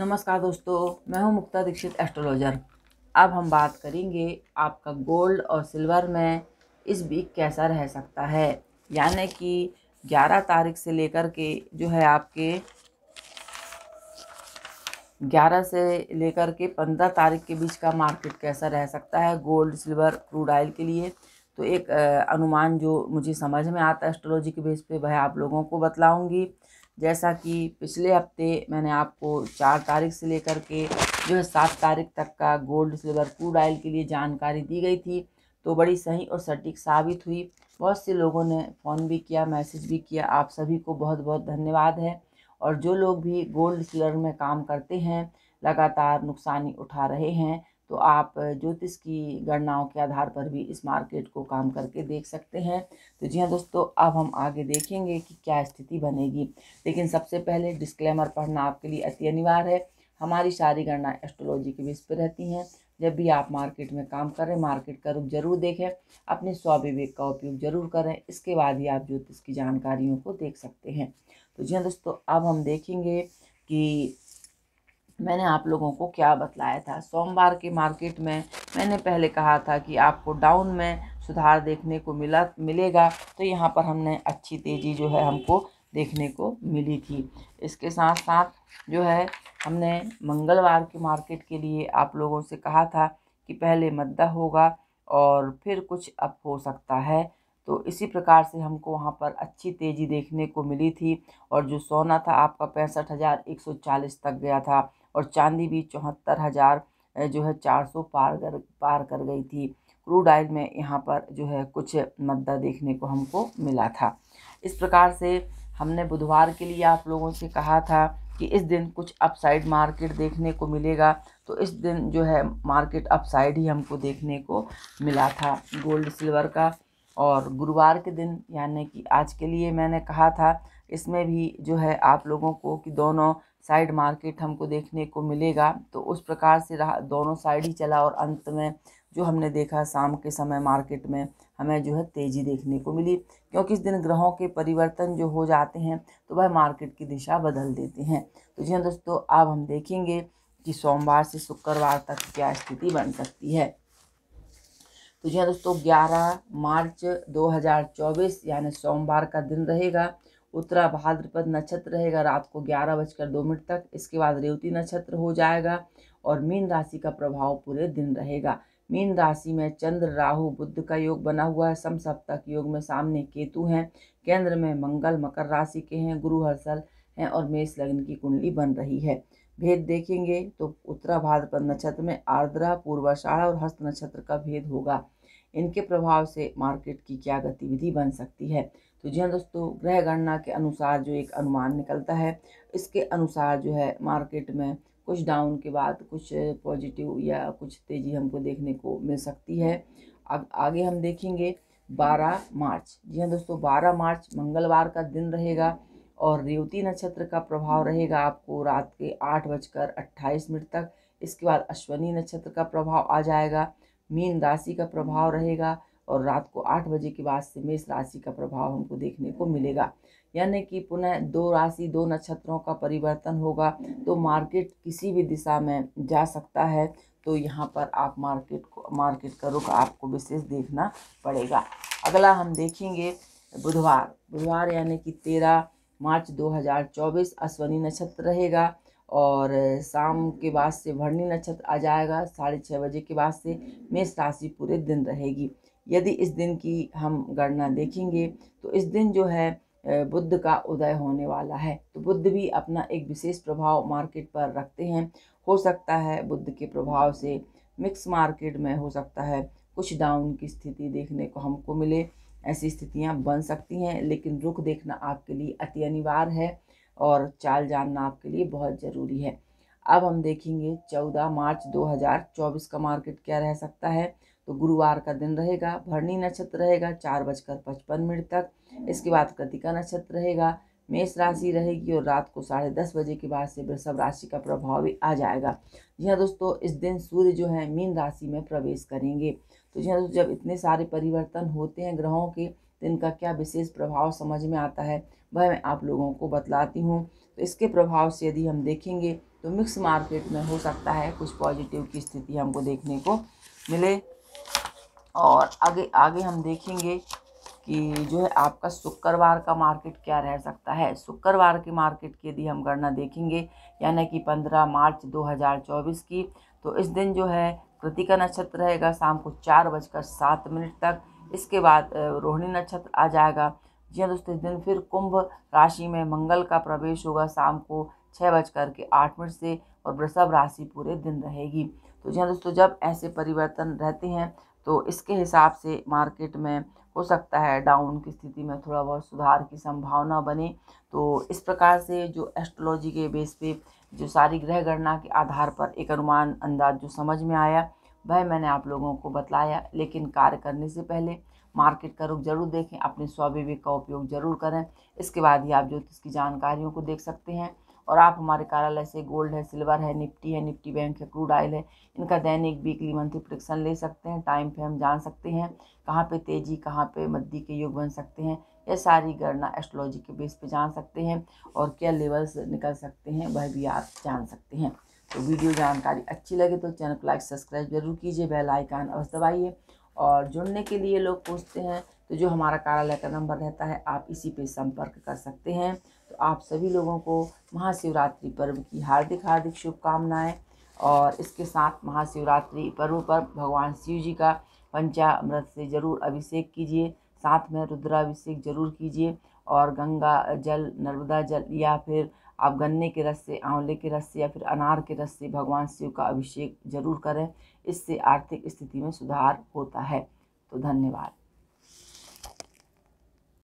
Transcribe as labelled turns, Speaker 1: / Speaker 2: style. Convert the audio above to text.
Speaker 1: नमस्कार दोस्तों मैं हूं मुक्ता दीक्षित एस्ट्रोलॉजर अब हम बात करेंगे आपका गोल्ड और सिल्वर में इस वीक कैसा रह सकता है यानी कि 11 तारीख से लेकर के जो है आपके 11 से लेकर के 15 तारीख के बीच का मार्केट कैसा रह सकता है गोल्ड सिल्वर क्रूड ऑयल के लिए तो एक अनुमान जो मुझे समझ में आता है एस्ट्रोलॉजी के बेस पे वह आप लोगों को बतलाऊंगी जैसा कि पिछले हफ्ते मैंने आपको चार तारीख से लेकर के जो है सात तारीख तक का गोल्ड सिल्वर क्रूड ऑयल के लिए जानकारी दी गई थी तो बड़ी सही और सटीक साबित हुई बहुत से लोगों ने फ़ोन भी किया मैसेज भी किया आप सभी को बहुत बहुत धन्यवाद है और जो लोग भी गोल्ड सिल्वर में काम करते हैं लगातार नुकसानी उठा रहे हैं तो आप ज्योतिष की गणनाओं के आधार पर भी इस मार्केट को काम करके देख सकते हैं तो जी हाँ दोस्तों अब हम आगे देखेंगे कि क्या स्थिति बनेगी लेकिन सबसे पहले डिस्क्लेमर पढ़ना आपके लिए अति अनिवार्य है हमारी सारी गणना एस्ट्रोलॉजी के बीच पर रहती हैं जब भी आप मार्केट में काम करें मार्केट का रुख जरूर देखें अपने स्वाविवेक का उपयोग जरूर करें इसके बाद ही आप ज्योतिष की जानकारियों को देख सकते हैं तो जी हाँ दोस्तों अब हम देखेंगे कि मैंने आप लोगों को क्या बतलाया था सोमवार के मार्केट में मैंने पहले कहा था कि आपको डाउन में सुधार देखने को मिला मिलेगा तो यहाँ पर हमने अच्छी तेज़ी जो है हमको देखने को मिली थी इसके साथ साथ जो है हमने मंगलवार के मार्केट के लिए आप लोगों से कहा था कि पहले मद्दा होगा और फिर कुछ अप हो सकता है तो इसी प्रकार से हमको वहाँ पर अच्छी तेज़ी देखने को मिली थी और जो सोना था आपका पैंसठ हज़ार एक सौ चालीस तक गया था और चांदी भी चौहत्तर हज़ार जो है चार सौ पार कर पार कर गई थी क्रूड ऑयल में यहाँ पर जो है कुछ मद्दा देखने को हमको मिला था इस प्रकार से हमने बुधवार के लिए आप लोगों से कहा था कि इस दिन कुछ अपसाइड मार्केट देखने को मिलेगा तो इस दिन जो है मार्केट अपसाइड ही हमको देखने को मिला था गोल्ड सिल्वर का और गुरुवार के दिन यानी कि आज के लिए मैंने कहा था इसमें भी जो है आप लोगों को कि दोनों साइड मार्केट हमको देखने को मिलेगा तो उस प्रकार से रहा दोनों साइड ही चला और अंत में जो हमने देखा शाम के समय मार्केट में हमें जो है तेज़ी देखने को मिली क्योंकि इस दिन ग्रहों के परिवर्तन जो हो जाते हैं तो वह मार्केट की दिशा बदल देते हैं तो जी हाँ दोस्तों अब हम देखेंगे कि सोमवार से शुक्रवार तक क्या स्थिति बन सकती है तो जी हाँ दोस्तों 11 मार्च 2024 यानी सोमवार का दिन रहेगा उत्तरा भाद्रपद नक्षत्र रहेगा रात को ग्यारह बजकर दो मिनट तक इसके बाद रेवती नक्षत्र हो जाएगा और मीन राशि का प्रभाव पूरे दिन रहेगा मीन राशि में चंद्र राहु बुद्ध का योग बना हुआ है सम सप्तक योग में सामने केतु हैं केंद्र में मंगल मकर राशि के हैं गुरु हर्षल हैं और मेष लग्न की कुंडली बन रही है भेद देखेंगे तो उत्तरा भाद्रपद नक्षत्र में आर्द्रा पूर्वाषाढ़ा और हस्त नक्षत्र का भेद होगा इनके प्रभाव से मार्केट की क्या गतिविधि बन सकती है तो जी हाँ दोस्तों ग्रह गणना के अनुसार जो एक अनुमान निकलता है इसके अनुसार जो है मार्केट में कुछ डाउन के बाद कुछ पॉजिटिव या कुछ तेज़ी हमको देखने को मिल सकती है अब आगे हम देखेंगे 12 मार्च जी हाँ दोस्तों 12 मार्च मंगलवार का दिन रहेगा और रेवती नक्षत्र का प्रभाव रहेगा आपको रात के आठ बजकर अट्ठाईस मिनट तक इसके बाद अश्वनी नक्षत्र का प्रभाव आ जाएगा मीन राशि का प्रभाव रहेगा और रात को आठ बजे के बाद से मेष राशि का प्रभाव हमको देखने को मिलेगा यानी कि पुनः दो राशि दो नक्षत्रों का परिवर्तन होगा तो मार्केट किसी भी दिशा में जा सकता है तो यहाँ पर आप मार्केट को मार्केट का रुख आपको विशेष देखना पड़ेगा अगला हम देखेंगे बुधवार बुधवार यानी कि तेरह मार्च 2024 अश्वनी नक्षत्र रहेगा और शाम के बाद से भरणी नक्षत्र आ जाएगा साढ़े छः बजे के बाद से मेष राशि पूरे दिन रहेगी यदि इस दिन की हम गणना देखेंगे तो इस दिन जो है बुद्ध का उदय होने वाला है तो बुद्ध भी अपना एक विशेष प्रभाव मार्केट पर रखते हैं हो सकता है बुद्ध के प्रभाव से मिक्स मार्केट में हो सकता है कुछ डाउन की स्थिति देखने को हमको मिले ऐसी स्थितियां बन सकती हैं लेकिन रुख देखना आपके लिए अति अनिवार्य है और चाल जानना आपके लिए बहुत ज़रूरी है अब हम देखेंगे 14 मार्च 2024 का मार्केट क्या रह सकता है तो गुरुवार का दिन रहेगा भरणी नक्षत्र रहेगा चार बजकर पचपन मिनट तक इसके बाद कृतिका नक्षत्र रहेगा मेष राशि रहेगी और रात को साढ़े दस बजे के बाद से वृषभ राशि का प्रभाव भी आ जाएगा जी हाँ दोस्तों इस दिन सूर्य जो है मीन राशि में प्रवेश करेंगे तो जी हाँ दोस्तों जब इतने सारे परिवर्तन होते हैं ग्रहों के तो इनका क्या विशेष प्रभाव समझ में आता है वह मैं आप लोगों को बतलाती हूँ तो इसके प्रभाव से यदि हम देखेंगे तो मिक्स मार्केट में हो सकता है कुछ पॉजिटिव की स्थिति हमको देखने को मिले और आगे आगे हम देखेंगे कि जो है आपका शुक्रवार का मार्केट क्या रह सकता है शुक्रवार के मार्केट की यदि हम गणना देखेंगे यानी कि पंद्रह मार्च 2024 की तो इस दिन जो है कृतिका नक्षत्र रहेगा शाम को चार बजकर सात मिनट तक इसके बाद रोहिणी नक्षत्र आ जाएगा जी हाँ दोस्तों इस दिन फिर कुंभ राशि में मंगल का प्रवेश होगा शाम को छः बज के आठ मिनट से और वृषभ राशि पूरे दिन रहेगी तो जी हाँ दोस्तों जब ऐसे परिवर्तन रहते हैं तो इसके हिसाब से मार्केट में हो सकता है डाउन की स्थिति में थोड़ा बहुत सुधार की संभावना बने तो इस प्रकार से जो एस्ट्रोलॉजी के बेस पे जो सारी ग्रह गणना के आधार पर एक अनुमान अंदाज जो समझ में आया वह मैंने आप लोगों को बताया लेकिन कार्य करने से पहले मार्केट का रुख जरूर देखें अपने स्वविवेक का उपयोग जरूर करें इसके बाद ही आप ज्योतिष की जानकारियों को देख सकते हैं और आप हमारे कार्यालय से गोल्ड है सिल्वर है निफ्टी है निफ्टी बैंक है क्रूड ऑयल है इनका दैनिक वीकली मंथली प्रिडिक्शन ले सकते हैं टाइम फ्रेम जान सकते हैं कहाँ पे तेजी कहाँ पे मद्दी के योग बन सकते हैं यह सारी गणना एस्ट्रोलॉजी के बेस पे जान सकते हैं और क्या लेवल्स निकल सकते हैं वह भी आप जान सकते हैं तो वीडियो जानकारी अच्छी लगे तो चैनल को लाइक सब्सक्राइब जरूर कीजिए बेल आइकान अवश्य दबाइए और जुड़ने के लिए लोग पूछते हैं तो जो हमारा कार्यालय का नंबर रहता है आप इसी पे संपर्क कर सकते हैं तो आप सभी लोगों को महाशिवरात्रि पर्व की हार्दिक हार्दिक शुभकामनाएँ और इसके साथ महाशिवरात्रि पर्व पर भगवान शिव जी का पंचामृत से ज़रूर अभिषेक कीजिए साथ में रुद्राभिषेक जरूर कीजिए और गंगा जल नर्मदा जल या फिर आप गन्ने के रस से आंवले के रस से या फिर अनार के रस से भगवान शिव का अभिषेक जरूर करें इससे आर्थिक स्थिति में सुधार होता है तो धन्यवाद